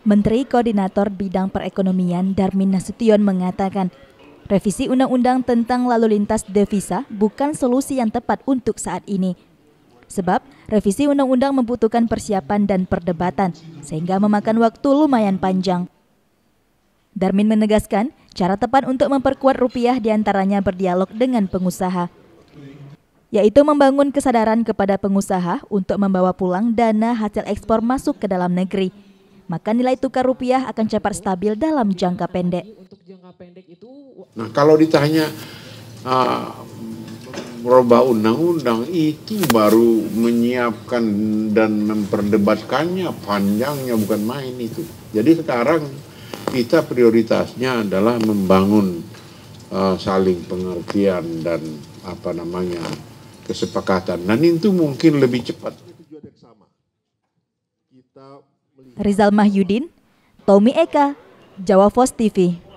Menteri Koordinator Bidang Perekonomian Darmin Nasution mengatakan, revisi undang-undang tentang lalu lintas devisa bukan solusi yang tepat untuk saat ini. Sebab revisi undang-undang membutuhkan persiapan dan perdebatan sehingga memakan waktu lumayan panjang. Darmin menegaskan, cara tepat untuk memperkuat rupiah diantaranya berdialog dengan pengusaha yaitu membangun kesadaran kepada pengusaha untuk membawa pulang dana hasil ekspor masuk ke dalam negeri maka nilai tukar rupiah akan cepat stabil dalam jangka pendek. Nah, kalau ditanya uh, merubah undang-undang itu baru menyiapkan dan memperdebatkannya panjangnya bukan main itu. Jadi sekarang kita prioritasnya adalah membangun uh, saling pengertian dan apa namanya kesepakatan. Dan itu mungkin lebih cepat. Kita Rizal Mahyudin, Tommy Eka, Jawa Fos TV.